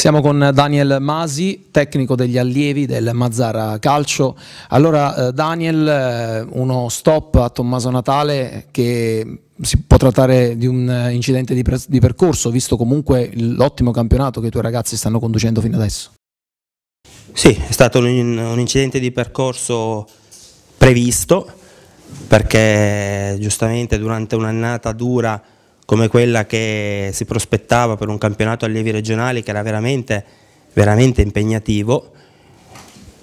Siamo con Daniel Masi, tecnico degli allievi del Mazzara Calcio. Allora eh, Daniel, eh, uno stop a Tommaso Natale che si può trattare di un eh, incidente di, di percorso, visto comunque l'ottimo campionato che i tuoi ragazzi stanno conducendo fino adesso. Sì, è stato un, un incidente di percorso previsto perché giustamente durante un'annata dura come quella che si prospettava per un campionato allievi regionali che era veramente, veramente impegnativo.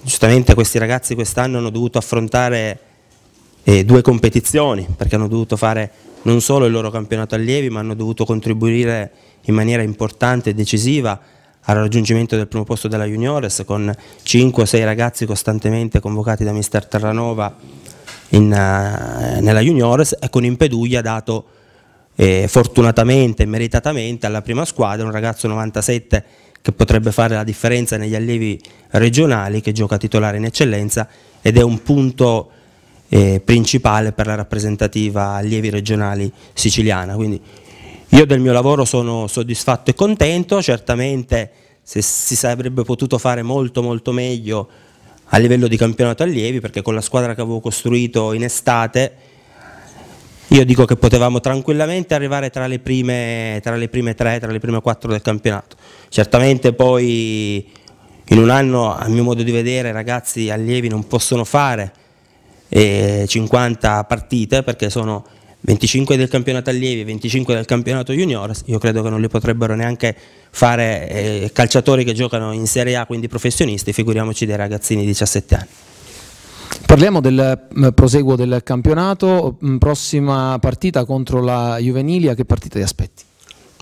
Giustamente questi ragazzi quest'anno hanno dovuto affrontare eh, due competizioni perché hanno dovuto fare non solo il loro campionato allievi ma hanno dovuto contribuire in maniera importante e decisiva al raggiungimento del primo posto della Juniores con 5-6 ragazzi costantemente convocati da mister Terranova in, uh, nella Juniores e con Impeduglia dato eh, fortunatamente e meritatamente alla prima squadra, un ragazzo 97 che potrebbe fare la differenza negli allievi regionali, che gioca titolare in eccellenza ed è un punto eh, principale per la rappresentativa allievi regionali siciliana. Quindi io del mio lavoro sono soddisfatto e contento, certamente se si sarebbe potuto fare molto molto meglio a livello di campionato allievi perché con la squadra che avevo costruito in estate io dico che potevamo tranquillamente arrivare tra le prime, tra le prime tre, tra le prime quattro del campionato. Certamente poi in un anno, a mio modo di vedere, ragazzi allievi non possono fare eh, 50 partite perché sono 25 del campionato allievi e 25 del campionato juniors. io credo che non li potrebbero neanche fare eh, calciatori che giocano in Serie A, quindi professionisti, figuriamoci dei ragazzini di 17 anni. Parliamo del mm, proseguo del campionato, mm, prossima partita contro la Juvenilia, che partita ti aspetti?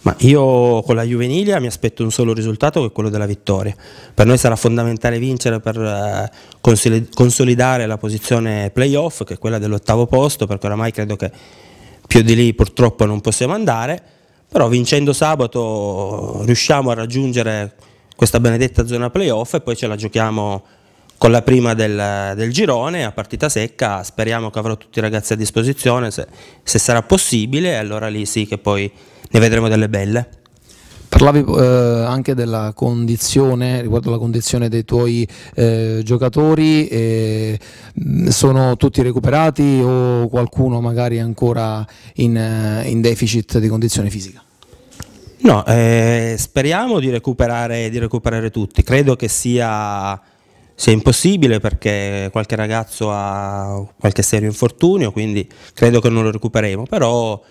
Ma io con la Juvenilia mi aspetto un solo risultato che è quello della vittoria. Per noi sarà fondamentale vincere per eh, consolidare la posizione playoff, che è quella dell'ottavo posto, perché oramai credo che più di lì purtroppo non possiamo andare, però vincendo sabato riusciamo a raggiungere questa benedetta zona playoff e poi ce la giochiamo con la prima del, del, girone a partita secca. Speriamo che avrò tutti i ragazzi a disposizione se, se sarà possibile, allora lì sì che poi ne vedremo delle belle. Parlavi eh, anche della condizione, riguardo alla condizione dei tuoi eh, giocatori, eh, sono tutti recuperati o qualcuno magari ancora in, eh, in deficit di condizione fisica? No, eh, speriamo di recuperare, di recuperare tutti, credo che sia sia impossibile perché qualche ragazzo ha qualche serio infortunio, quindi credo che non lo recupereremo, però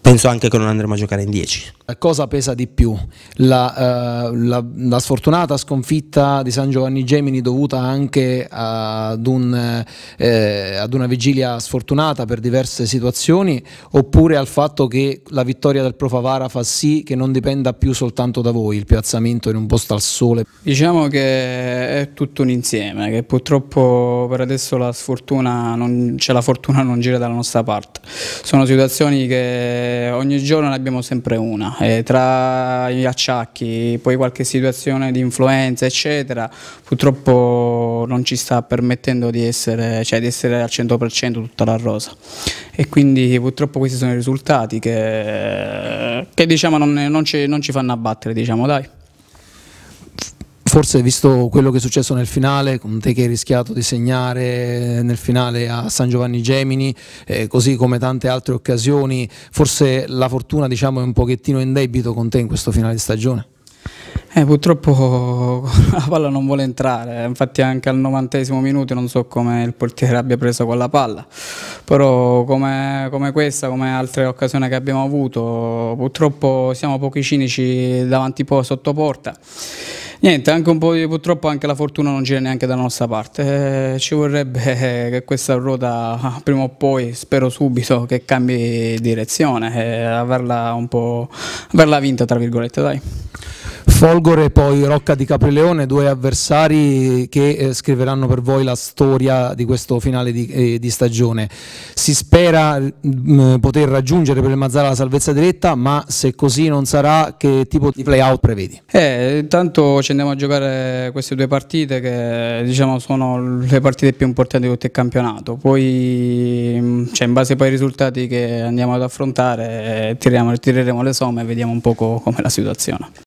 penso anche che non andremo a giocare in 10. Eh, cosa pesa di più? La, eh, la, la sfortunata sconfitta di San Giovanni Gemini dovuta anche ad, un, eh, eh, ad, una vigilia sfortunata per diverse situazioni oppure al fatto che la vittoria del Profavara fa sì che non dipenda più soltanto da voi il piazzamento in un posto al sole? Diciamo che è tutto un insieme, che purtroppo per adesso la sfortuna, non, cioè la fortuna non gira dalla nostra parte. Sono situazioni che eh, ogni giorno ne abbiamo sempre una, eh, tra gli acciacchi, poi qualche situazione di influenza eccetera, purtroppo non ci sta permettendo di essere, cioè, di essere al 100% tutta la rosa e quindi purtroppo questi sono i risultati che, che diciamo, non, non, ci, non, ci, fanno abbattere diciamo dai. Forse visto quello che è successo nel finale, con te che hai rischiato di segnare eh, nel finale a San Giovanni Gemini, eh, così come tante altre occasioni, forse la fortuna diciamo, è un pochettino in debito con te in questo finale di stagione? Eh, purtroppo la palla non vuole entrare, eh. infatti anche al novantesimo minuto non so come il portiere abbia preso quella palla, però come, come, questa, come altre occasioni che abbiamo avuto, purtroppo siamo pochi cinici davanti po' sotto porta Niente, anche un po' di, purtroppo anche la fortuna non gira neanche dalla nostra parte. Eh, ci vorrebbe che questa ruota ah, prima o poi, spero subito, che cambi direzione e eh, averla un po' averla vinta tra virgolette, dai. Folgore e poi Rocca di Caprileone, due avversari che eh, scriveranno per voi la storia di questo finale di, eh, di stagione. Si spera mh, mm, poter raggiungere per il Mazzara la salvezza diretta, ma se così non sarà, che tipo di play-out prevedi? Eh, intanto ci andiamo a giocare queste due partite che diciamo, sono le partite più importanti di tutto il campionato. Poi mm, cioè, in base ai risultati che andiamo ad affrontare eh, tiriamo, tireremo le somme e vediamo un po' com'è la situazione.